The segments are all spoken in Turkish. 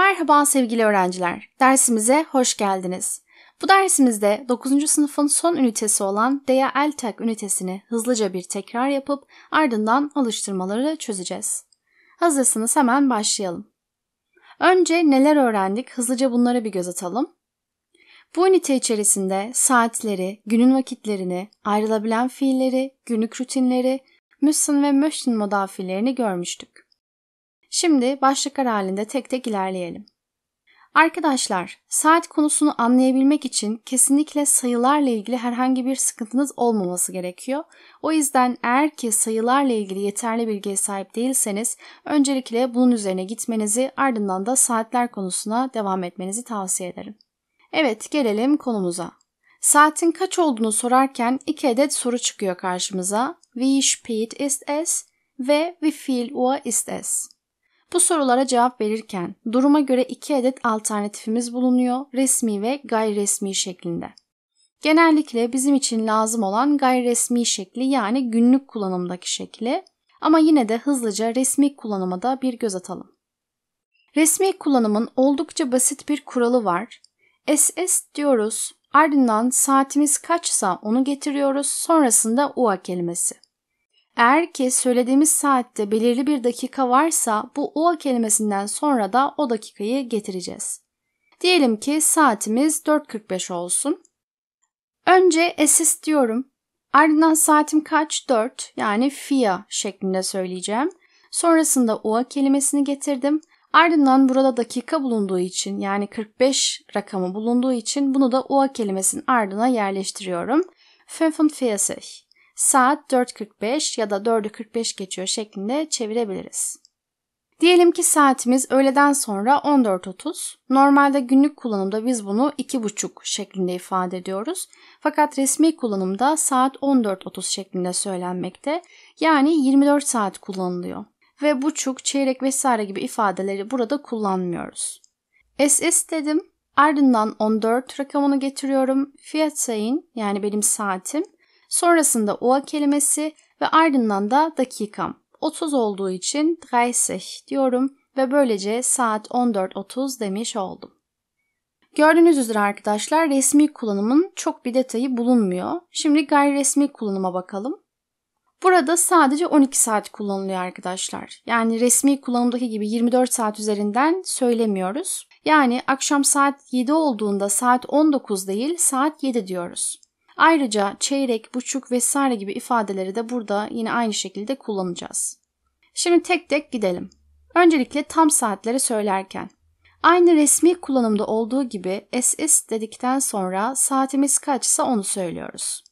Merhaba sevgili öğrenciler. Dersimize hoş geldiniz. Bu dersimizde 9. sınıfın son ünitesi olan DEA ELTEK ünitesini hızlıca bir tekrar yapıp ardından alıştırmaları çözeceğiz. Hazırsınız hemen başlayalım. Önce neler öğrendik hızlıca bunlara bir göz atalım. Bu ünite içerisinde saatleri, günün vakitlerini, ayrılabilen fiilleri, günlük rutinleri, müssin ve möşsin modal fiillerini görmüştük. Şimdi başlıklar halinde tek tek ilerleyelim. Arkadaşlar, saat konusunu anlayabilmek için kesinlikle sayılarla ilgili herhangi bir sıkıntınız olmaması gerekiyor. O yüzden eğer ki sayılarla ilgili yeterli bilgiye sahip değilseniz öncelikle bunun üzerine gitmenizi ardından da saatler konusuna devam etmenizi tavsiye ederim. Evet, gelelim konumuza. Saatin kaç olduğunu sorarken iki adet soru çıkıyor karşımıza. Wie spät ist es? ve wie viel Uhr ist es? Bu sorulara cevap verirken duruma göre iki adet alternatifimiz bulunuyor resmi ve gayri resmi şeklinde. Genellikle bizim için lazım olan gayri resmi şekli yani günlük kullanımdaki şekli ama yine de hızlıca resmi kullanıma da bir göz atalım. Resmi kullanımın oldukça basit bir kuralı var. SS diyoruz, ardından saatimiz kaçsa onu getiriyoruz, sonrasında UA kelimesi. Eğer ki söylediğimiz saatte belirli bir dakika varsa bu o kelimesinden sonra da o dakikayı getireceğiz. Diyelim ki saatimiz 4.45 olsun. Önce assist diyorum. Ardından saatim kaç? 4 yani fia şeklinde söyleyeceğim. Sonrasında oa kelimesini getirdim. Ardından burada dakika bulunduğu için yani 45 rakamı bulunduğu için bunu da oa kelimesinin ardına yerleştiriyorum. 45 saat 4.45 ya da 4'ü 45 geçiyor şeklinde çevirebiliriz. Diyelim ki saatimiz öğleden sonra 14.30. Normalde günlük kullanımda biz bunu 2.30 şeklinde ifade ediyoruz. Fakat resmi kullanımda saat 14.30 şeklinde söylenmekte. Yani 24 saat kullanılıyor. Ve buçuk, çeyrek vesaire gibi ifadeleri burada kullanmıyoruz. SS dedim. Ardından 14 rakamını getiriyorum. Fiat sayın yani benim saatim Sonrasında o kelimesi ve ardından da dakikam. 30 olduğu için 30 diyorum ve böylece saat 14.30 demiş oldum. Gördüğünüz üzere arkadaşlar resmi kullanımın çok bir detayı bulunmuyor. Şimdi gayri resmi kullanıma bakalım. Burada sadece 12 saat kullanılıyor arkadaşlar. Yani resmi kullanımdaki gibi 24 saat üzerinden söylemiyoruz. Yani akşam saat 7 olduğunda saat 19 değil saat 7 diyoruz. Ayrıca çeyrek, buçuk vesaire gibi ifadeleri de burada yine aynı şekilde kullanacağız. Şimdi tek tek gidelim. Öncelikle tam saatleri söylerken. Aynı resmi kullanımda olduğu gibi SS dedikten sonra saatimiz kaçsa onu söylüyoruz.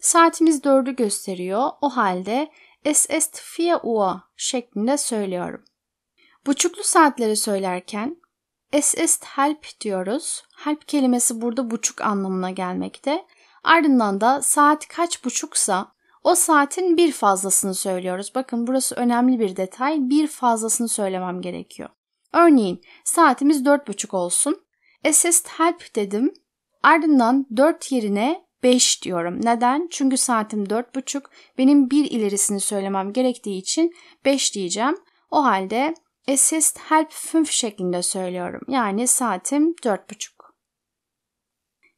Saatimiz 4'ü gösteriyor. O halde "ss ist vier şeklinde söylüyorum. Buçuklu saatleri söylerken "ss ist diyoruz. Halb kelimesi burada buçuk anlamına gelmekte. Ardından da saat kaç buçuksa o saatin bir fazlasını söylüyoruz. Bakın burası önemli bir detay. Bir fazlasını söylemem gerekiyor. Örneğin saatimiz dört buçuk olsun. Assist help dedim. Ardından dört yerine 5 diyorum. Neden? Çünkü saatim 4.30. Benim bir ilerisini söylemem gerektiği için 5 diyeceğim. O halde assist help fünf şeklinde söylüyorum. Yani saatim 4.30.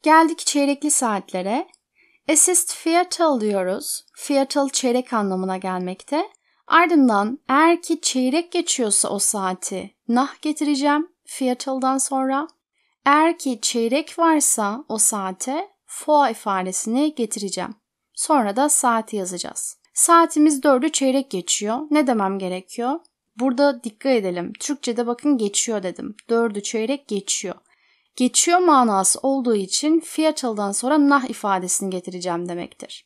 Geldik çeyrekli saatlere. Assist fiatal diyoruz. Fiatal çeyrek anlamına gelmekte. Ardından eğer ki çeyrek geçiyorsa o saati nah getireceğim fiataldan sonra. Eğer ki çeyrek varsa o saate foa ifadesini getireceğim. Sonra da saati yazacağız. Saatimiz dördü çeyrek geçiyor. Ne demem gerekiyor? Burada dikkat edelim. Türkçe'de bakın geçiyor dedim. Dördü çeyrek geçiyor geçiyor manası olduğu için Viertel'dan sonra nah ifadesini getireceğim demektir.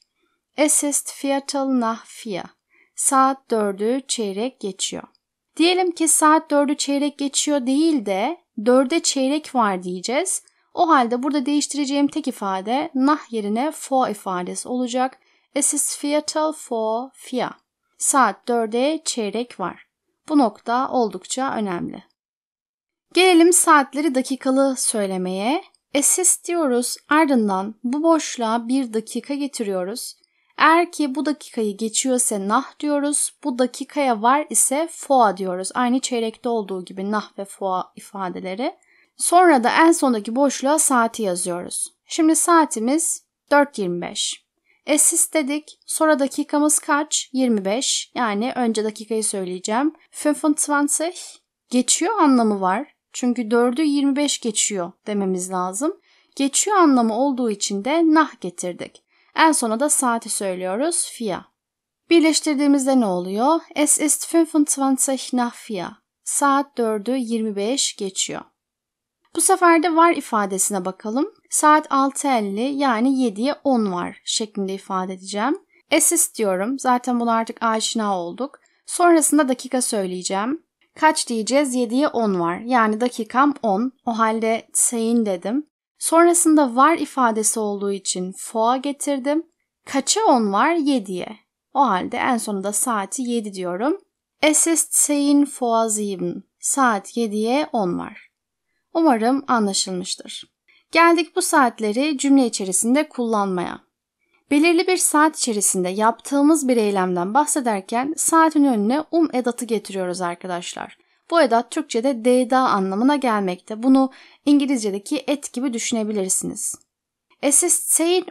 Es ist Viertel nach vier. Saat dördü çeyrek geçiyor. Diyelim ki saat dördü çeyrek geçiyor değil de dörde çeyrek var diyeceğiz. O halde burada değiştireceğim tek ifade nah yerine fo ifadesi olacak. Es ist Viertel vor vier. Saat dörde çeyrek var. Bu nokta oldukça önemli. Gelelim saatleri dakikalı söylemeye. Assist diyoruz ardından bu boşluğa bir dakika getiriyoruz. Eğer ki bu dakikayı geçiyorsa nah diyoruz. Bu dakikaya var ise foa diyoruz. Aynı çeyrekte olduğu gibi nah ve foa ifadeleri. Sonra da en sondaki boşluğa saati yazıyoruz. Şimdi saatimiz 4.25. Assist dedik. Sonra dakikamız kaç? 25. Yani önce dakikayı söyleyeceğim. 25. Geçiyor anlamı var. Çünkü 4'ü 25 geçiyor dememiz lazım. Geçiyor anlamı olduğu için de nah getirdik. En sona da saati söylüyoruz fia. Birleştirdiğimizde ne oluyor? Es ist 25 nach fia. Saat 4'ü 25 geçiyor. Bu sefer de var ifadesine bakalım. Saat 6.50 yani 7'ye 10 var şeklinde ifade edeceğim. Es ist diyorum. Zaten bunu artık aşina olduk. Sonrasında dakika söyleyeceğim. Kaç diyeceğiz? 7'ye 10 var. Yani dakikam 10. O halde sayın dedim. Sonrasında var ifadesi olduğu için fo'a getirdim. Kaça 10 var? 7'ye. O halde en sonunda saati 7 diyorum. Es ist sayın fo'a sieben. Saat 7'ye 10 var. Umarım anlaşılmıştır. Geldik bu saatleri cümle içerisinde kullanmaya. Belirli bir saat içerisinde yaptığımız bir eylemden bahsederken saatin önüne um edatı getiriyoruz arkadaşlar. Bu edat Türkçe'de deda anlamına gelmekte. Bunu İngilizce'deki et gibi düşünebilirsiniz. Es ist 10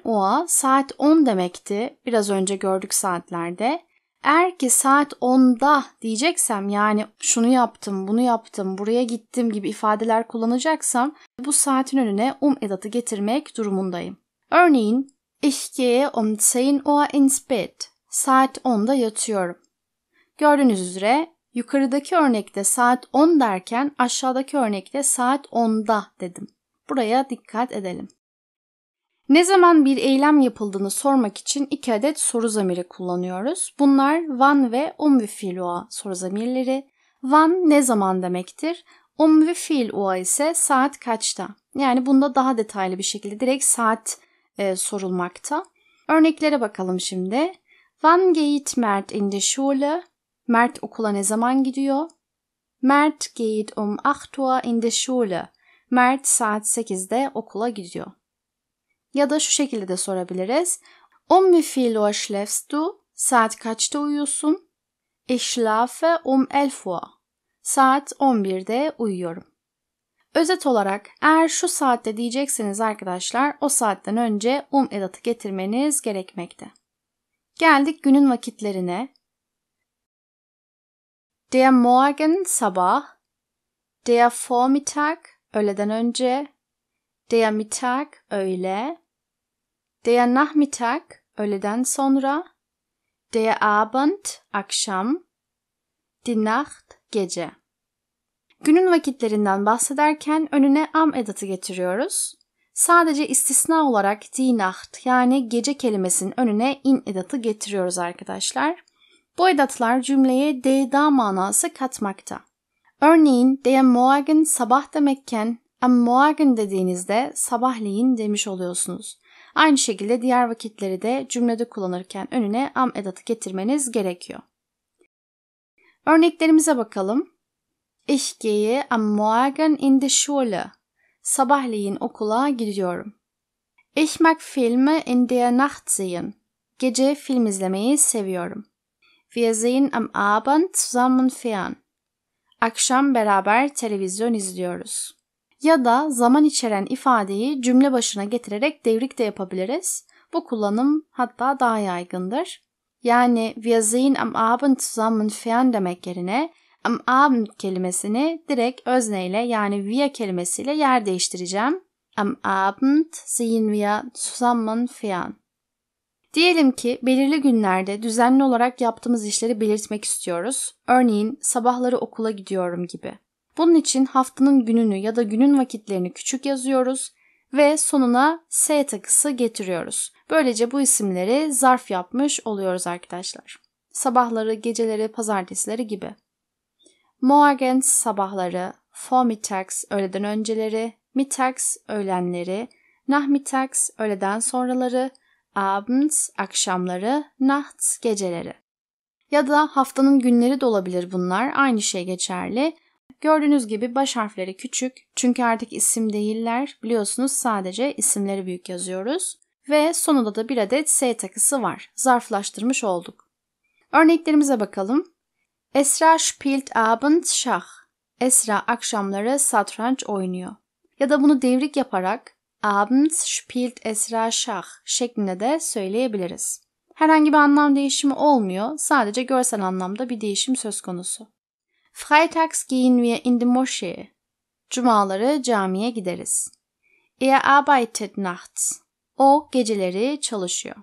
Uhr, saat 10 demekti. Biraz önce gördük saatlerde. Eğer ki saat 10'da diyeceksem yani şunu yaptım, bunu yaptım, buraya gittim gibi ifadeler kullanacaksam bu saatin önüne um edatı getirmek durumundayım. Örneğin Ich gehe um 10 Uhr ins Bett. Saat 10'da yatıyorum. Gördüğünüz üzere yukarıdaki örnekte saat 10 derken aşağıdaki örnekte saat 10'da dedim. Buraya dikkat edelim. Ne zaman bir eylem yapıldığını sormak için iki adet soru zamiri kullanıyoruz. Bunlar wann ve um ve fiil ua soru zamirleri. Wann ne zaman demektir? Um ve fiil ua ise saat kaçta? Yani bunda daha detaylı bir şekilde direkt saat e, sorulmakta. Örneklere bakalım şimdi. Wann geht Mert in die Schule? Mert okula ne zaman gidiyor? Mert geht um 8 Uhr in die Schule. Mert saat 8'de okula gidiyor. Ya da şu şekilde de sorabiliriz. Um wie viel Uhr schläfst du? Saat kaçta uyuyorsun? Ich schlafe um 11 Uhr. Saat 11'de uyuyorum. Özet olarak eğer şu saatte diyecekseniz arkadaşlar o saatten önce um edatı getirmeniz gerekmekte. Geldik günün vakitlerine. Der Morgen sabah, der Vormittag öğleden önce, der Mittag öğle, der Nachmittag öğleden sonra, der Abend akşam, die Nacht gece. Günün vakitlerinden bahsederken önüne am edatı getiriyoruz. Sadece istisna olarak dinacht yani gece kelimesinin önüne in edatı getiriyoruz arkadaşlar. Bu edatlar cümleye deda manası katmakta. Örneğin der Morgen sabah demekken am Morgen dediğinizde sabahleyin demiş oluyorsunuz. Aynı şekilde diğer vakitleri de cümlede kullanırken önüne am edatı getirmeniz gerekiyor. Örneklerimize bakalım. Ich gehe am Morgen in die Schule. Sabahleyin okula gidiyorum. Ich mag Filme in der Nacht sehen. Gece film izlemeyi seviyorum. Wir sehen am Abend zusammen fern. Akşam beraber televizyon izliyoruz. Ya da zaman içeren ifadeyi cümle başına getirerek devrik de yapabiliriz. Bu kullanım hatta daha yaygındır. Yani wir sehen am Abend zusammen fern demek yerine am kelimesini direkt özneyle yani via kelimesiyle yer değiştireceğim. Am Abend sehen wir zusammen fern. Diyelim ki belirli günlerde düzenli olarak yaptığımız işleri belirtmek istiyoruz. Örneğin sabahları okula gidiyorum gibi. Bunun için haftanın gününü ya da günün vakitlerini küçük yazıyoruz ve sonuna S takısı getiriyoruz. Böylece bu isimleri zarf yapmış oluyoruz arkadaşlar. Sabahları, geceleri, pazartesileri gibi. Morgens sabahları, Vormittags öğleden önceleri, Mittags öğlenleri, Nachmittags öğleden sonraları, Abends akşamları, Nachts geceleri. Ya da haftanın günleri de olabilir bunlar. Aynı şey geçerli. Gördüğünüz gibi baş harfleri küçük çünkü artık isim değiller. Biliyorsunuz sadece isimleri büyük yazıyoruz. Ve sonunda da bir adet S takısı var. Zarflaştırmış olduk. Örneklerimize bakalım. Esra spielt abends Schach. Esra akşamları satranç oynuyor. Ya da bunu devrik yaparak abends spielt Esra Schach şeklinde de söyleyebiliriz. Herhangi bir anlam değişimi olmuyor, sadece görsel anlamda bir değişim söz konusu. Freitags gehen wir in die Moschee. Cumaları camiye gideriz. Er arbeitet nachts. O geceleri çalışıyor.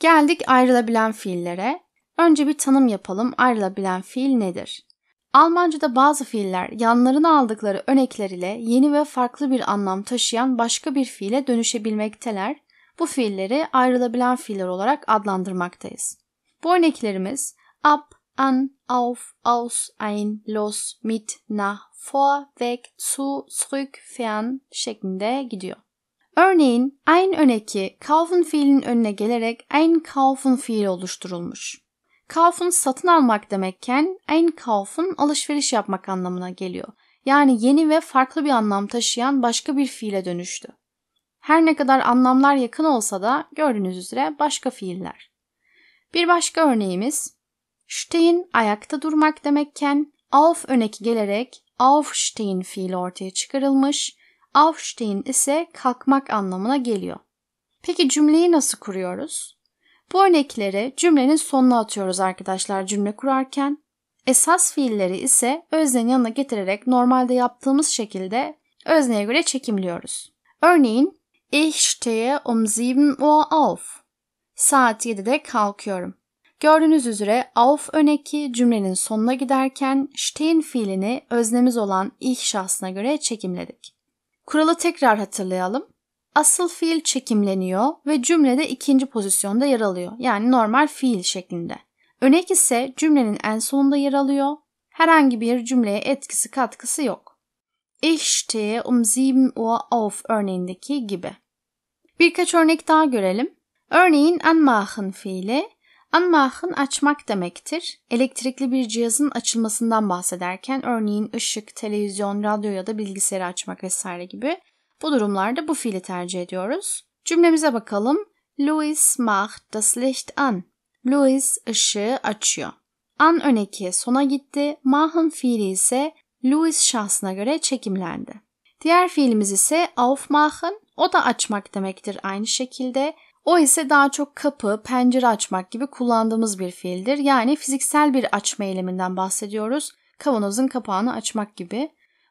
Geldik ayrılabilen fiillere. Önce bir tanım yapalım ayrılabilen fiil nedir? Almanca'da bazı fiiller yanlarına aldıkları önekler ile yeni ve farklı bir anlam taşıyan başka bir fiile dönüşebilmekteler. Bu fiilleri ayrılabilen fiiller olarak adlandırmaktayız. Bu örneklerimiz ab, an, auf, aus, ein, los, mit, nach, vor, weg, zu, zurück, fern şeklinde gidiyor. Örneğin ein öneki kaufen fiilinin önüne gelerek ein kaufen fiili oluşturulmuş. Kaufen satın almak demekken einkaufen alışveriş yapmak anlamına geliyor. Yani yeni ve farklı bir anlam taşıyan başka bir fiile dönüştü. Her ne kadar anlamlar yakın olsa da gördüğünüz üzere başka fiiller. Bir başka örneğimiz stehen ayakta durmak demekken auf öneki gelerek aufstehen fiili ortaya çıkarılmış, aufstehen ise kalkmak anlamına geliyor. Peki cümleyi nasıl kuruyoruz? Bu örnekleri cümlenin sonuna atıyoruz arkadaşlar cümle kurarken. Esas fiilleri ise öznenin yanına getirerek normalde yaptığımız şekilde özneye göre çekimliyoruz. Örneğin Ich stehe um 7 Uhr auf. Saat 7'de kalkıyorum. Gördüğünüz üzere auf öneki cümlenin sonuna giderken stehen fiilini öznemiz olan ich şahsına göre çekimledik. Kuralı tekrar hatırlayalım asıl fiil çekimleniyor ve cümlede ikinci pozisyonda yer alıyor. Yani normal fiil şeklinde. Önek ise cümlenin en sonunda yer alıyor. Herhangi bir cümleye etkisi katkısı yok. Ich stehe um 7 Uhr auf örneğindeki gibi. Birkaç örnek daha görelim. Örneğin anmachen fiili Anmachen açmak demektir. Elektrikli bir cihazın açılmasından bahsederken örneğin ışık, televizyon, radyo ya da bilgisayarı açmak vesaire gibi bu durumlarda bu fiili tercih ediyoruz. Cümlemize bakalım. Louis macht das Licht an. Louis ışığı açıyor. An öneki sona gitti. Machen fiili ise Louis şahsına göre çekimlendi. Diğer fiilimiz ise aufmachen. O da açmak demektir aynı şekilde. O ise daha çok kapı, pencere açmak gibi kullandığımız bir fiildir. Yani fiziksel bir açma eyleminden bahsediyoruz. Kavanozun kapağını açmak gibi.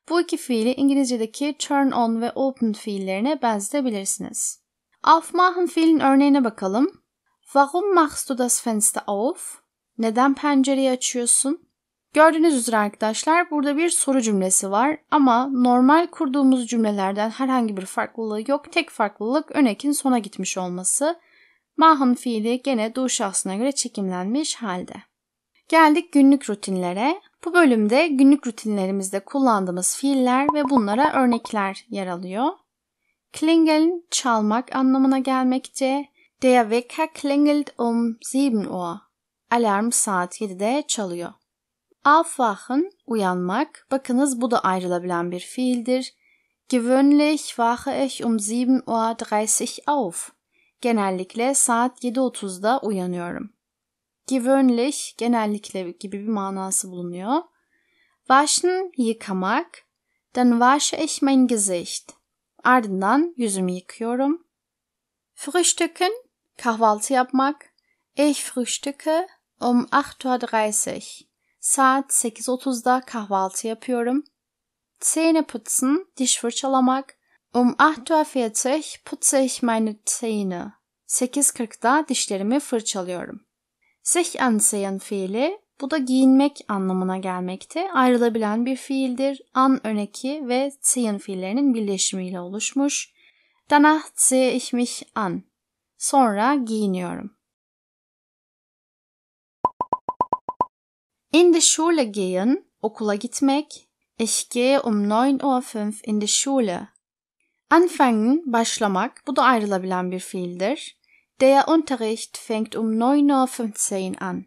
Bu iki fiili İngilizce'deki turn on ve open fiillerine benzetebilirsiniz. Aufmachen fiilin örneğine bakalım. Warum machst du das Fenster auf? Neden pencereyi açıyorsun? Gördüğünüz üzere arkadaşlar burada bir soru cümlesi var ama normal kurduğumuz cümlelerden herhangi bir farklılığı yok. Tek farklılık önekin sona gitmiş olması. Mahın fiili gene du şahsına göre çekimlenmiş halde. Geldik günlük rutinlere. Bu bölümde günlük rutinlerimizde kullandığımız fiiller ve bunlara örnekler yer alıyor. Klingeln çalmak anlamına gelmekte. Der Wecker klingelt um 7 Uhr. Alarm saat 7'de çalıyor. Aufwachen uyanmak. Bakınız bu da ayrılabilen bir fiildir. Gewöhnlich wache ich um 7.30 Uhr auf. Genellikle saat 7.30'da uyanıyorum gewöhnlich, genellikle gibi bir manası bulunuyor. Waschen yıkamak. Dann wasche ich mein Gesicht. Ardından yüzümü yıkıyorum. Frühstücken kahvaltı yapmak. Ich frühstücke um 8.30 Uhr. Saat 8.30'da kahvaltı yapıyorum. Zähne putzen, diş fırçalamak. Um 8.40 Uhr putze ich meine Zähne. 8.40'da dişlerimi fırçalıyorum. Sich anziehen fiili bu da giyinmek anlamına gelmekte. Ayrılabilen bir fiildir. An öneki ve ziehen fiillerinin birleşimiyle oluşmuş. Danach ziehe ich mich an. Sonra giyiniyorum. In die Schule gehen, okula gitmek. Ich gehe um 9.05 Uhr in die Schule. Anfangen, başlamak, bu da ayrılabilen bir fiildir. Der Unterricht fängt um 9.15 Uhr an.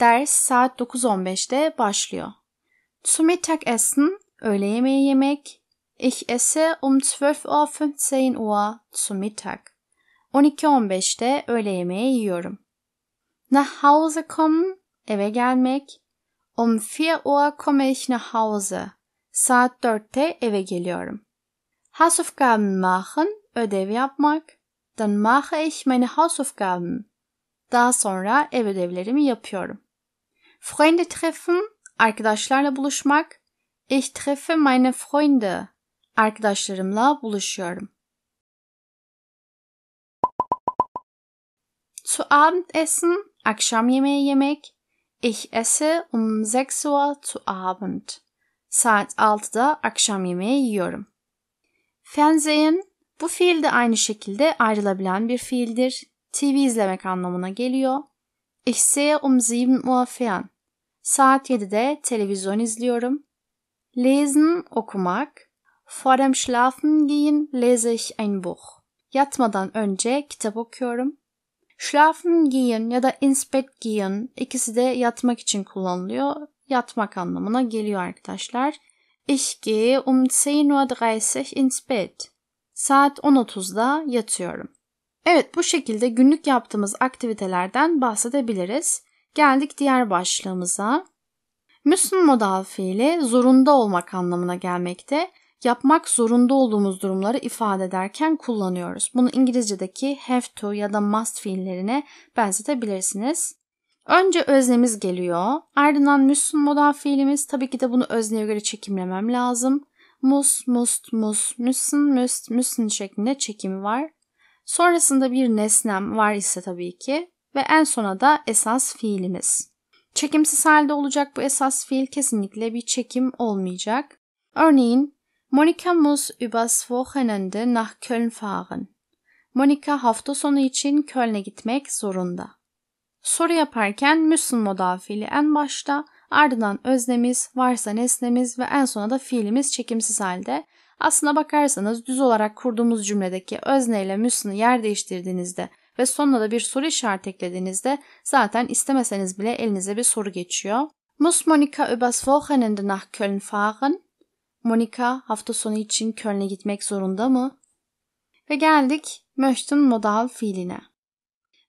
Ders saat 9.15'te başlıyor. Zum Mittagessen öğle yemeği yemek. Ich esse um 12.15 Uhr zum Mittag. 12.15'te öğle yemeği yiyorum. Nach Hause kommen, eve gelmek. Um 4 Uhr komme ich nach Hause. Saat 4'te eve geliyorum. Hausaufgaben machen, ödev yapmak. Dann mache ich meine Hausaufgaben. Daha sonra ev ödevlerimi yapıyorum. Freunde treffen, arkadaşlarla buluşmak. Ich treffe meine Freunde. Arkadaşlarımla buluşuyorum. Zu Abendessen akşam yemeği yemek. Ich esse um 6 Uhr zu Abend. Saat 6'da akşam yemeği yiyorum. Fernsehen, bu fiil de aynı şekilde ayrılabilen bir fiildir. TV izlemek anlamına geliyor. Ich sehe um sieben Uhr Saat 7'de televizyon izliyorum. Lesen, okumak. Vor dem Schlafen gehen lese ich ein Buch. Yatmadan önce kitap okuyorum. Schlafen gehen ya da ins Bett gehen ikisi de yatmak için kullanılıyor. Yatmak anlamına geliyor arkadaşlar. Ich gehe um 10.30 Uhr ins Bett. Saat 10.30'da yatıyorum. Evet bu şekilde günlük yaptığımız aktivitelerden bahsedebiliriz. Geldik diğer başlığımıza. Müsün modal fiili zorunda olmak anlamına gelmekte. Yapmak zorunda olduğumuz durumları ifade ederken kullanıyoruz. Bunu İngilizce'deki have to ya da must fiillerine benzetebilirsiniz. Önce öznemiz geliyor. Ardından müsün modal fiilimiz. Tabii ki de bunu özneye göre çekimlemem lazım mus must mus müsün müst müsün şeklinde çekimi var. Sonrasında bir nesnem var ise tabii ki ve en sona da esas fiilimiz. Çekimsiz halde olacak bu esas fiil kesinlikle bir çekim olmayacak. Örneğin Monika muss übers Wochenende nach Köln fahren. Monika hafta sonu için Köln'e gitmek zorunda. Soru yaparken müsün modal fiili en başta, Ardından öznemiz, varsa nesnemiz ve en sona da fiilimiz çekimsiz halde. Aslına bakarsanız düz olarak kurduğumuz cümledeki özne ile müsnü yer değiştirdiğinizde ve sonuna da bir soru işareti eklediğinizde zaten istemeseniz bile elinize bir soru geçiyor. Muss Monika übers Wochenende nach Köln fahren? Monika hafta sonu için Köln'e gitmek zorunda mı? Ve geldik möchten modal fiiline.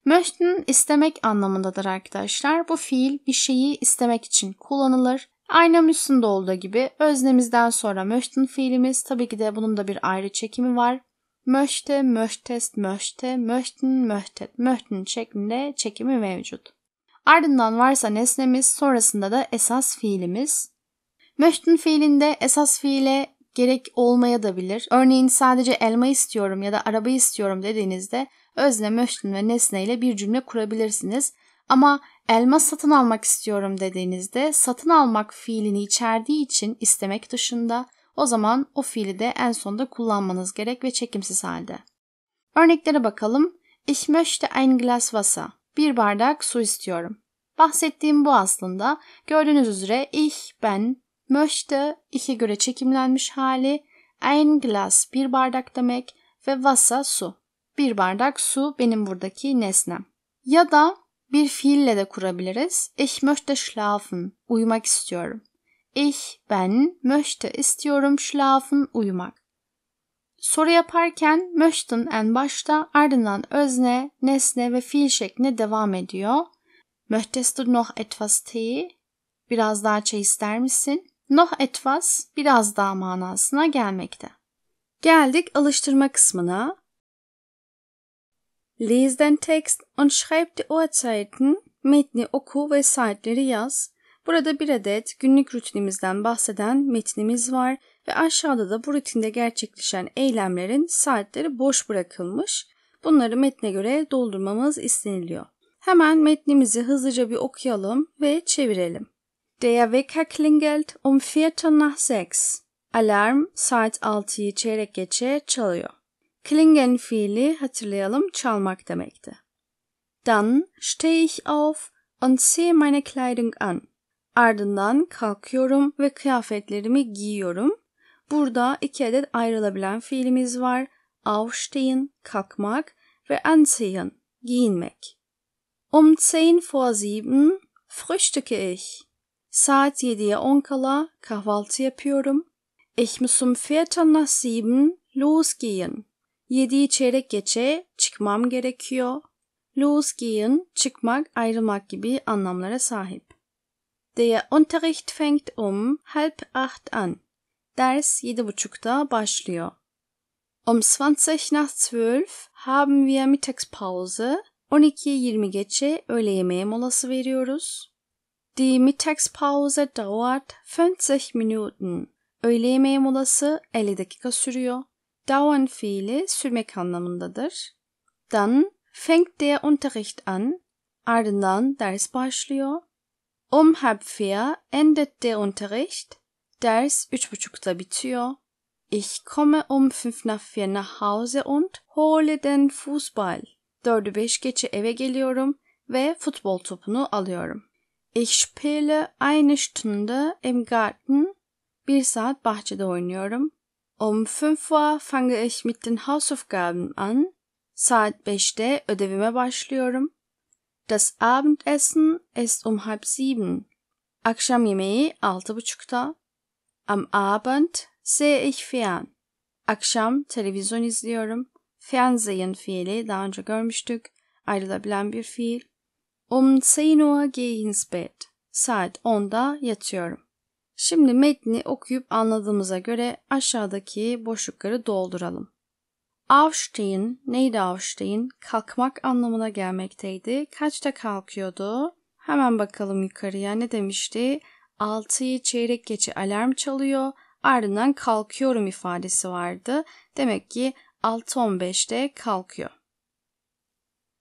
Möchten istemek anlamındadır arkadaşlar. Bu fiil bir şeyi istemek için kullanılır. Aynen Müslüm'de olduğu gibi öznemizden sonra möchten fiilimiz tabii ki de bunun da bir ayrı çekimi var. Möchte, möchtest, möchte, möchten, möchtet, möchten şeklinde çekimi mevcut. Ardından varsa nesnemiz, sonrasında da esas fiilimiz. Möchten fiilinde esas fiile gerek olmaya da bilir. Örneğin sadece elma istiyorum ya da araba istiyorum dediğinizde özne, möştün ve nesne ile bir cümle kurabilirsiniz. Ama elma satın almak istiyorum dediğinizde satın almak fiilini içerdiği için istemek dışında o zaman o fiili de en sonda kullanmanız gerek ve çekimsiz halde. Örneklere bakalım. Ich möchte ein Glas Wasser. Bir bardak su istiyorum. Bahsettiğim bu aslında. Gördüğünüz üzere ich, ben, möchte, ich'e göre çekimlenmiş hali, ein Glas bir bardak demek ve Wasser su bir bardak su benim buradaki nesnem. Ya da bir fiille de kurabiliriz. Ich möchte schlafen. Uyumak istiyorum. Ich, ben, möchte istiyorum, schlafen, uyumak. Soru yaparken möchten en başta ardından özne, nesne ve fiil şekline devam ediyor. Möchtest du noch etwas Tee? Biraz daha çay ister misin? Noch etwas biraz daha manasına gelmekte. Geldik alıştırma kısmına. Lies den Text und schreib the Uhrzeiten. Metni oku ve saatleri yaz. Burada bir adet günlük rutinimizden bahseden metnimiz var ve aşağıda da bu rutinde gerçekleşen eylemlerin saatleri boş bırakılmış. Bunları metne göre doldurmamız isteniliyor. Hemen metnimizi hızlıca bir okuyalım ve çevirelim. Der Wecker klingelt um Viertel nach sechs. Alarm saat 6'yı çeyrek geçe çalıyor. Klingen fiili hatırlayalım çalmak demekti. Dann stehe ich auf und ziehe meine Kleidung an. Ardından kalkıyorum ve kıyafetlerimi giyiyorum. Burada iki adet ayrılabilen fiilimiz var. Aufstehen, kalkmak ve anziehen, giyinmek. Um 10 vor 7 frühstücke ich. Saat 7'ye 10 kala kahvaltı yapıyorum. Ich muss um Viertel nach 7 losgehen. Yediği çeyrek geçe çıkmam gerekiyor. Los gehen, çıkmak, ayrılmak gibi anlamlara sahip. Der Unterricht fängt um halb acht an. Ders yedi buçukta başlıyor. Um 20 nach 12 haben wir Mittagspause. 12.20 geçe öğle yemeği molası veriyoruz. Die Mittagspause dauert 50 Minuten. Öğle yemeği molası 50 dakika sürüyor. Dauern fiili sürmek anlamındadır. Dann fängt der Unterricht an. Ardından ders başlıyor. Um halb vier endet der Unterricht. Ders üç buçukta bitiyor. Ich komme um fünf nach vier nach Hause und hole den Fußball. Dördü beş geçe eve geliyorum ve futbol topunu alıyorum. Ich spiele eine Stunde im Garten. Bir saat bahçede oynuyorum. Um 5 Uhr fange ich mit den Hausaufgaben an. Saat 5'te ödevime başlıyorum. Das Abendessen ist um halb sieben. Akşam yemeği altı buçukta. Am Abend sehe ich fern. Akşam televizyon izliyorum. Fernsehen fiili daha önce görmüştük. Ayrılabilen bir fiil. Um 10 Uhr gehe ich ins Bett. Saat 10'da yatıyorum. Şimdi metni okuyup anladığımıza göre aşağıdaki boşlukları dolduralım. Aufstehen, neydi aufstehen? Kalkmak anlamına gelmekteydi. Kaçta kalkıyordu? Hemen bakalım yukarıya ne demişti? 6'yı çeyrek geçe alarm çalıyor. Ardından kalkıyorum ifadesi vardı. Demek ki 6.15'te kalkıyor.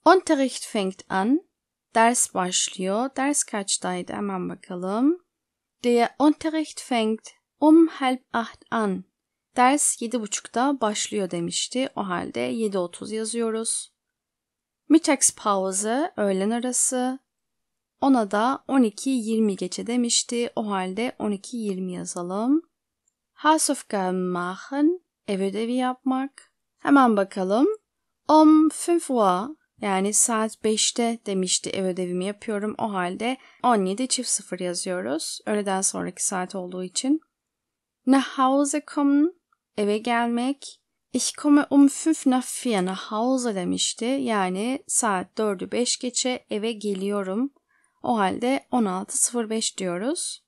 Unterricht fängt an. Ders başlıyor. Ders kaçtaydı? Hemen bakalım. Der Unterricht fängt um halb acht an. Ders yedi buçukta başlıyor demişti. O halde yedi otuz yazıyoruz. Mittagspause öğlen arası. Ona da on iki yirmi geçe demişti. O halde on iki yirmi yazalım. Hausaufgaben machen, ev ödevi yapmak. Hemen bakalım. Um 5 Uhr yani saat 5'te demişti ev ödevimi yapıyorum. O halde 17 çift sıfır yazıyoruz. Öğleden sonraki saat olduğu için. Nach Hause kommen, eve gelmek. Ich komme um 5 nach 4 nach Hause demişti. Yani saat 4'ü 5 geçe eve geliyorum. O halde 16.05 diyoruz.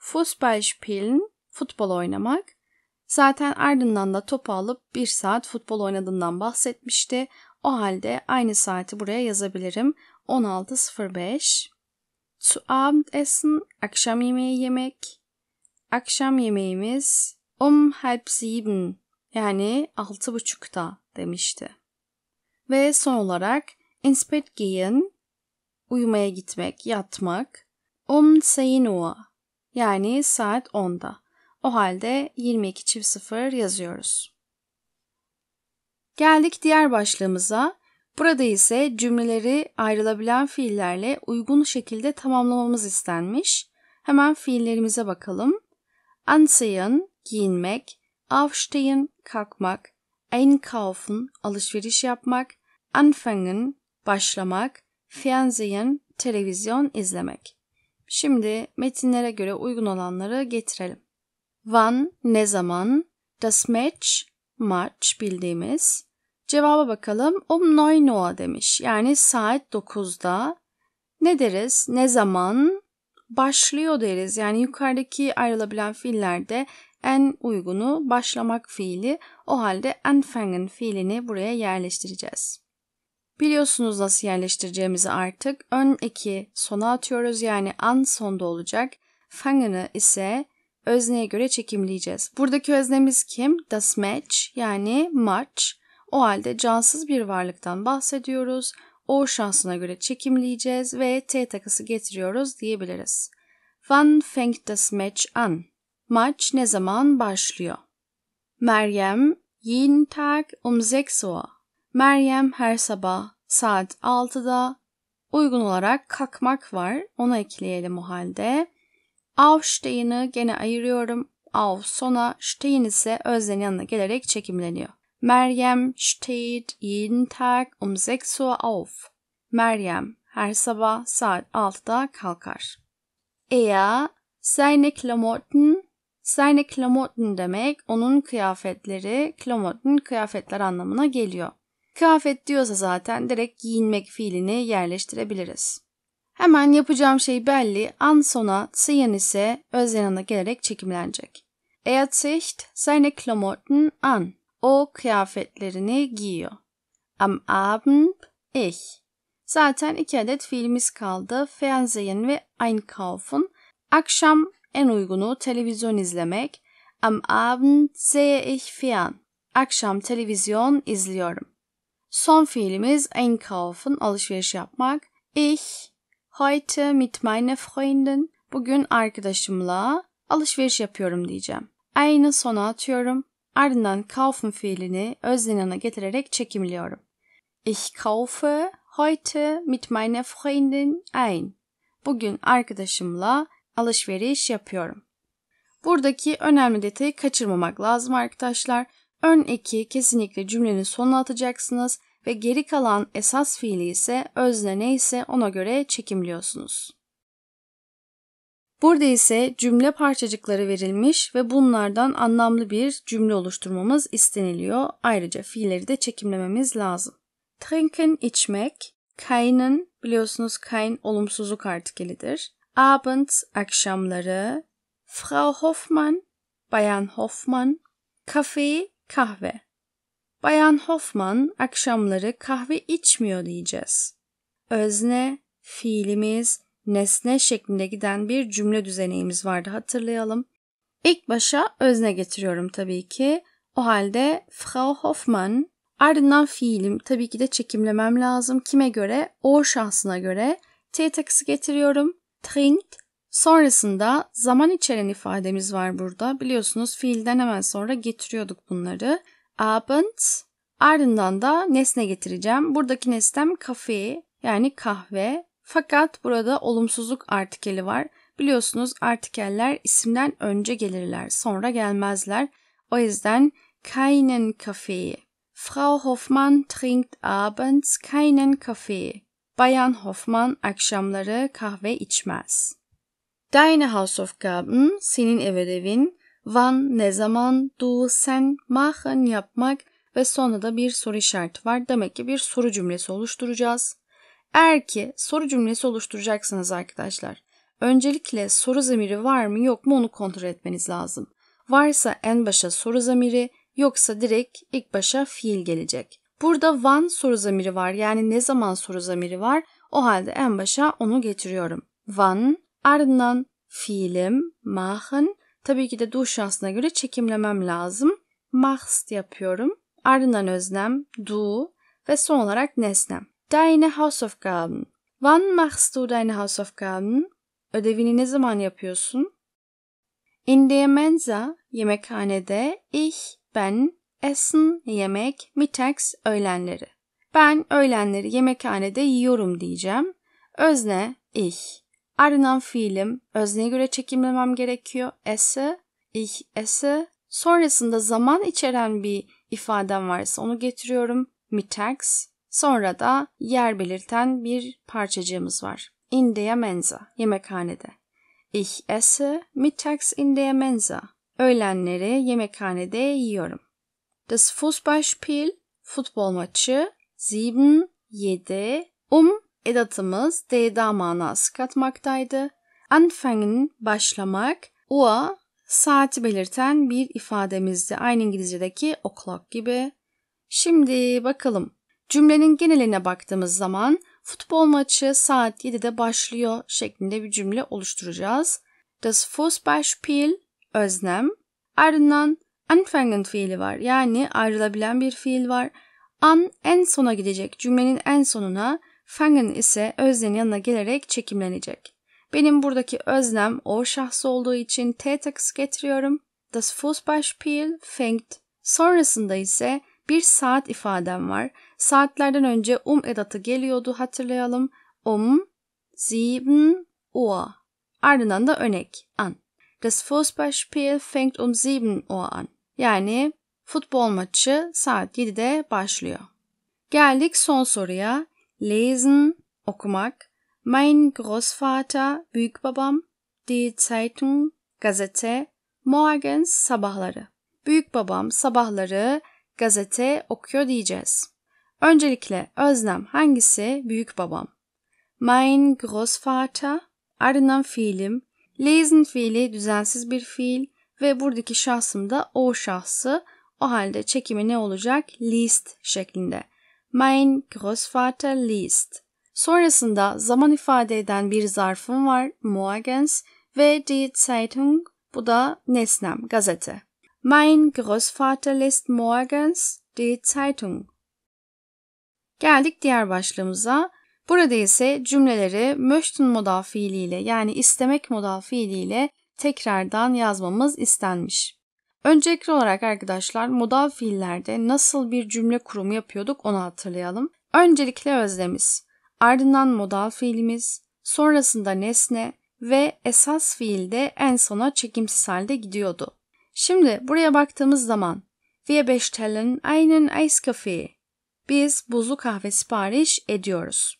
Fußball spielen, futbol oynamak. Zaten ardından da topu alıp bir saat futbol oynadığından bahsetmişti. O halde aynı saati buraya yazabilirim. 16.05 Zu Abend akşam yemeği yemek. Akşam yemeğimiz um halb sieben yani altı buçukta demişti. Ve son olarak ins Bett gehen, uyumaya gitmek, yatmak. Um zehn Uhr yani saat 10'da. O halde 22:00 yazıyoruz. Geldik diğer başlığımıza. Burada ise cümleleri ayrılabilen fiillerle uygun şekilde tamamlamamız istenmiş. Hemen fiillerimize bakalım. Anziehen, giyinmek, aufstehen, kalkmak, einkaufen, alışveriş yapmak, anfangen, başlamak, fernsehen, televizyon izlemek. Şimdi metinlere göre uygun olanları getirelim. Wann, ne zaman, das Match, maç bildiğimiz, Cevaba bakalım. Um neun demiş. Yani saat 9'da. Ne deriz? Ne zaman? Başlıyor deriz. Yani yukarıdaki ayrılabilen fiillerde en uygunu başlamak fiili. O halde anfangen fiilini buraya yerleştireceğiz. Biliyorsunuz nasıl yerleştireceğimizi artık. Ön eki sona atıyoruz yani an sonda olacak. Fangen'ı ise özneye göre çekimleyeceğiz. Buradaki öznemiz kim? Das Match yani maç. O halde cansız bir varlıktan bahsediyoruz, o şansına göre çekimleyeceğiz ve T takısı getiriyoruz diyebiliriz. Wann fängt das Match an? Maç ne zaman başlıyor? Meryem jeden Tag um 6 Uhr. Meryem her sabah saat 6'da uygun olarak kalkmak var. Ona ekleyelim o halde. Aufstein'i gene ayırıyorum. Auf sona, Stein ise özden yanına gelerek çekimleniyor. Meryem steht jeden Tag um 6 Uhr auf. Meryem her sabah saat 6'da kalkar. Er seine Klamotten seine Klamotten demek onun kıyafetleri, Klamotten kıyafetler anlamına geliyor. Kıyafet diyorsa zaten direkt giyinmek fiilini yerleştirebiliriz. Hemen yapacağım şey belli. An sona ziehen ise öz yanına gelerek çekimlenecek. Er zieht seine Klamotten an o kıyafetlerini giyiyor. Am Abend ich. Zaten iki adet fiilimiz kaldı. Fernsehen ve einkaufen. Akşam en uygunu televizyon izlemek. Am Abend sehe ich fern. Akşam televizyon izliyorum. Son fiilimiz einkaufen, alışveriş yapmak. Ich heute mit meiner Freundin. Bugün arkadaşımla alışveriş yapıyorum diyeceğim. Aynı sona atıyorum. Ardından kaufen fiilini öz yanına getirerek çekimliyorum. Ich kaufe heute mit meiner Freundin ein. Bugün arkadaşımla alışveriş yapıyorum. Buradaki önemli detayı kaçırmamak lazım arkadaşlar. Ön eki kesinlikle cümlenin sonuna atacaksınız ve geri kalan esas fiili ise özne neyse ona göre çekimliyorsunuz. Burada ise cümle parçacıkları verilmiş ve bunlardan anlamlı bir cümle oluşturmamız isteniliyor. Ayrıca fiilleri de çekimlememiz lazım. Trinken içmek, keinen biliyorsunuz kein olumsuzluk artikelidir. Abend akşamları, Frau Hoffmann, Bayan Hoffmann, kafe kahve. Bayan Hoffman akşamları kahve içmiyor diyeceğiz. Özne, fiilimiz nesne şeklinde giden bir cümle düzenimiz vardı hatırlayalım. İlk başa özne getiriyorum tabii ki. O halde Frau Hoffmann ardından fiilim tabii ki de çekimlemem lazım. Kime göre? O şahsına göre. T takısı getiriyorum. Trinkt. Sonrasında zaman içeren ifademiz var burada. Biliyorsunuz fiilden hemen sonra getiriyorduk bunları. Abend. Ardından da nesne getireceğim. Buradaki nesnem kafe yani kahve. Fakat burada olumsuzluk artikeli var. Biliyorsunuz artikeller isimden önce gelirler, sonra gelmezler. O yüzden keinen Kaffee. Frau Hoffmann trinkt abends keinen Kaffee. Bayan Hoffmann akşamları kahve içmez. Deine Hausaufgaben, senin ev ödevin, wann, ne zaman, du, sen, machen, yapmak ve sonra da bir soru işareti var. Demek ki bir soru cümlesi oluşturacağız. Eğer ki soru cümlesi oluşturacaksınız arkadaşlar. Öncelikle soru zamiri var mı yok mu onu kontrol etmeniz lazım. Varsa en başa soru zamiri, yoksa direkt ilk başa fiil gelecek. Burada van soru zamiri var. Yani ne zaman soru zamiri var? O halde en başa onu getiriyorum. Van, ardından fiilim, machen. Tabii ki de duş şansına göre çekimlemem lazım. Machst yapıyorum. Ardından öznem, du ve son olarak nesnem. Deine Hausaufgaben. Wann machst du deine Hausaufgaben? Ödevini ne zaman yapıyorsun? In der Mensa, yemekhanede, ich, ben, essen, yemek, mittags, öğlenleri. Ben öğlenleri yemekhanede yiyorum diyeceğim. Özne, ich. Ardından fiilim, özneye göre çekimlemem gerekiyor. Esse, ich esse. Sonrasında zaman içeren bir ifadem varsa onu getiriyorum. Mittags, Sonra da yer belirten bir parçacığımız var. In der Mensa, yemekhanede. Ich esse mittags in der Mensa. Öğlenleri yemekhanede yiyorum. Das Fußballspiel, futbol maçı, 7, yedi. um edatımız d'da manası katmaktaydı. Anfangen, başlamak, ua, saati belirten bir ifademizdi. Aynı İngilizce'deki o'clock gibi. Şimdi bakalım Cümlenin geneline baktığımız zaman futbol maçı saat 7'de başlıyor şeklinde bir cümle oluşturacağız. Das Fußballspiel öznem. Ardından anfangen fiili var. Yani ayrılabilen bir fiil var. An en sona gidecek. Cümlenin en sonuna fangen ise öznenin yanına gelerek çekimlenecek. Benim buradaki öznem o şahsı olduğu için T takısı getiriyorum. Das Fußballspiel fängt. Sonrasında ise bir saat ifadem var. Saatlerden önce um edatı geliyordu hatırlayalım. Um, sieben Uhr. Ardından da örnek an. Das Fußballspiel fängt um sieben Uhr an. Yani futbol maçı saat 7'de başlıyor. Geldik son soruya. Lesen, okumak. Mein Großvater, büyük babam die Zeitung, gazete, morgens sabahları. büyük babam sabahları gazete okuyor diyeceğiz. Öncelikle özlem hangisi? Büyük babam. Mein Großvater. Ardından fiilim. Lesen fiili düzensiz bir fiil ve buradaki şahsım da o şahsı. O halde çekimi ne olacak? List şeklinde. Mein Großvater liest. Sonrasında zaman ifade eden bir zarfım var. Morgens ve die Zeitung. Bu da nesnem, gazete. Mein Großvater liest morgens die Zeitung. Geldik diğer başlığımıza. Burada ise cümleleri möchtün modal fiiliyle yani istemek modal fiiliyle tekrardan yazmamız istenmiş. Öncelikli olarak arkadaşlar modal fiillerde nasıl bir cümle kurumu yapıyorduk onu hatırlayalım. Öncelikle özlemiz, ardından modal fiilimiz, sonrasında nesne ve esas fiilde en sona çekimsiz halde gidiyordu. Şimdi buraya baktığımız zaman Wir bestellen einen Eiskaffee biz buzlu kahve sipariş ediyoruz.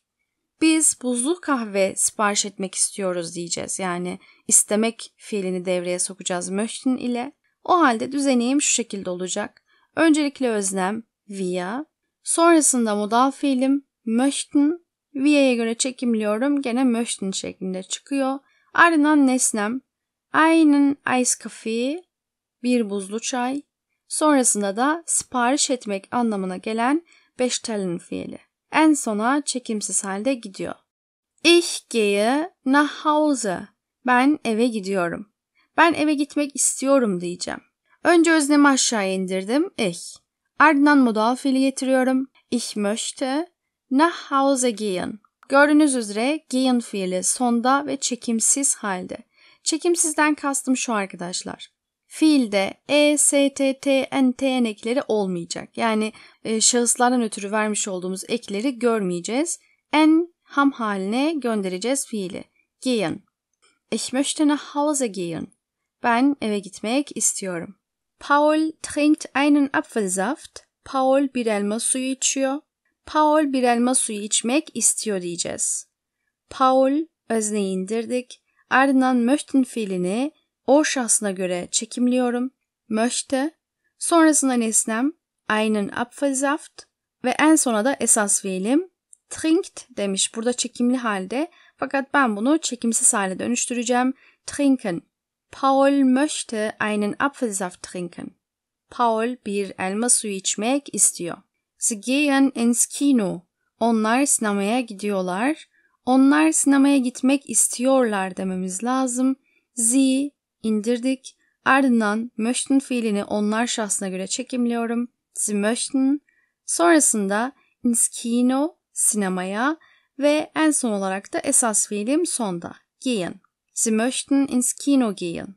Biz buzlu kahve sipariş etmek istiyoruz diyeceğiz. Yani istemek fiilini devreye sokacağız möchten ile. O halde düzeneyim şu şekilde olacak. Öncelikle öznem via, sonrasında modal fiilim möchten, via'ya göre çekimliyorum gene möchten şeklinde çıkıyor. Ardından nesnem einen Eiskaffee, bir buzlu çay, sonrasında da sipariş etmek anlamına gelen beşteilen fiili. En sona çekimsiz halde gidiyor. Ich gehe nach Hause. Ben eve gidiyorum. Ben eve gitmek istiyorum diyeceğim. Önce öznemi aşağı indirdim. Ich. Ardından modal fiili getiriyorum. Ich möchte nach Hause gehen. Gördüğünüz üzere gehen fiili sonda ve çekimsiz halde. Çekimsizden kastım şu arkadaşlar fiilde e, s, t, t, n, t, n ekleri olmayacak. Yani e, şahıslardan ötürü vermiş olduğumuz ekleri görmeyeceğiz. N ham haline göndereceğiz fiili. Gehen. Ich möchte nach Hause gehen. Ben eve gitmek istiyorum. Paul trinkt einen Apfelsaft. Paul bir elma suyu içiyor. Paul bir elma suyu içmek istiyor diyeceğiz. Paul özneyi indirdik. Ardından möchten fiilini şahsına göre çekimliyorum, möchte, sonrasında nesnem, einen Apfelsaft ve en sona da esas fiilim trinkt demiş. Burada çekimli halde fakat ben bunu çekimsiz hale dönüştüreceğim. Trinken. Paul möchte einen Apfelsaft trinken. Paul bir elma suyu içmek istiyor. Sie gehen ins Kino. Onlar sinemaya gidiyorlar. Onlar sinemaya gitmek istiyorlar dememiz lazım. Sie indirdik. Ardından möchten fiilini onlar şahsına göre çekimliyorum. Sie möchten. Sonrasında ins Kino sinemaya ve en son olarak da esas fiilim sonda gehen. Sie möchten ins Kino gehen.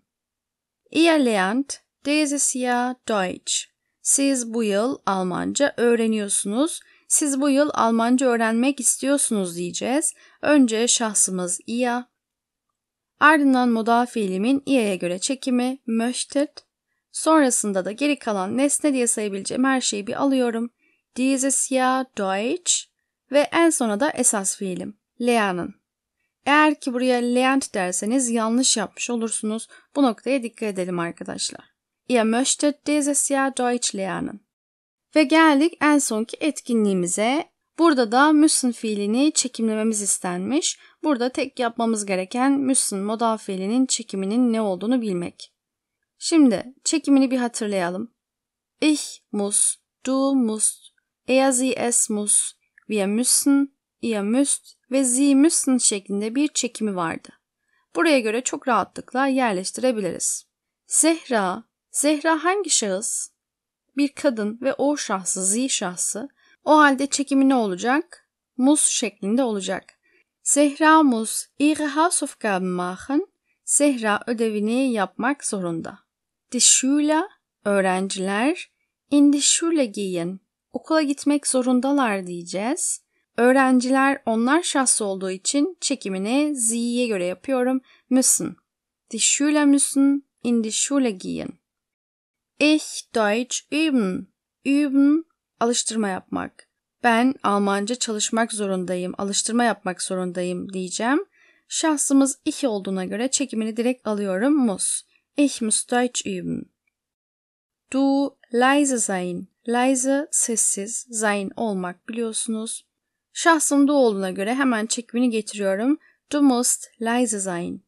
Ihr lernt dieses Jahr Deutsch. Siz bu yıl Almanca öğreniyorsunuz. Siz bu yıl Almanca öğrenmek istiyorsunuz diyeceğiz. Önce şahsımız ia, Ardından modal fiilimin i'ye göre çekimi möchtet. Sonrasında da geri kalan nesne diye sayabileceğim her şeyi bir alıyorum. Dieses Jahr Deutsch ve en sona da esas fiilim. Lernen. Eğer ki buraya lernt derseniz yanlış yapmış olursunuz. Bu noktaya dikkat edelim arkadaşlar. Ihr möchtet dieses Jahr Deutsch lernen. Ve geldik en sonki etkinliğimize. Burada da müsün fiilini çekimlememiz istenmiş. Burada tek yapmamız gereken müsün modal fiilinin çekiminin ne olduğunu bilmek. Şimdi çekimini bir hatırlayalım. Ich muss, du musst, er sie es muss, wir müssen, ihr müsst ve sie müssen şeklinde bir çekimi vardı. Buraya göre çok rahatlıkla yerleştirebiliriz. Zehra, Zehra hangi şahıs? Bir kadın ve o şahsı, zi şahsı o halde çekimi ne olacak? muz şeklinde olacak. Sehra muz. ihre Hausaufgaben machen. Sehra ödevini yapmak zorunda. Die Schüler, öğrenciler, in die Schule gehen. Okula gitmek zorundalar diyeceğiz. Öğrenciler onlar şahsı olduğu için çekimini zi'ye göre yapıyorum. Müssen. Die Schüler müssen in die Schule gehen. Ich Deutsch üben. Üben alıştırma yapmak. Ben Almanca çalışmak zorundayım, alıştırma yapmak zorundayım diyeceğim. Şahsımız ich olduğuna göre çekimini direkt alıyorum muss. Ich muss Deutsch üben. Du leise sein. Leise sessiz, sein olmak biliyorsunuz. Şahsım du olduğuna göre hemen çekimini getiriyorum. Du musst leise sein.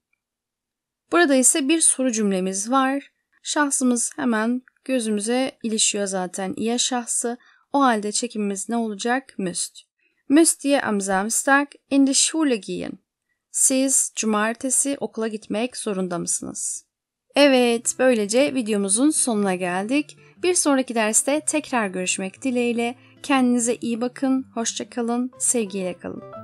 Burada ise bir soru cümlemiz var. Şahsımız hemen gözümüze ilişiyor zaten. İye şahsı o halde çekimimiz ne olacak? Müst. Müst diye am Samstag in die Schule gehen. Siz cumartesi okula gitmek zorunda mısınız? Evet, böylece videomuzun sonuna geldik. Bir sonraki derste tekrar görüşmek dileğiyle. Kendinize iyi bakın, hoşça kalın, sevgiyle kalın.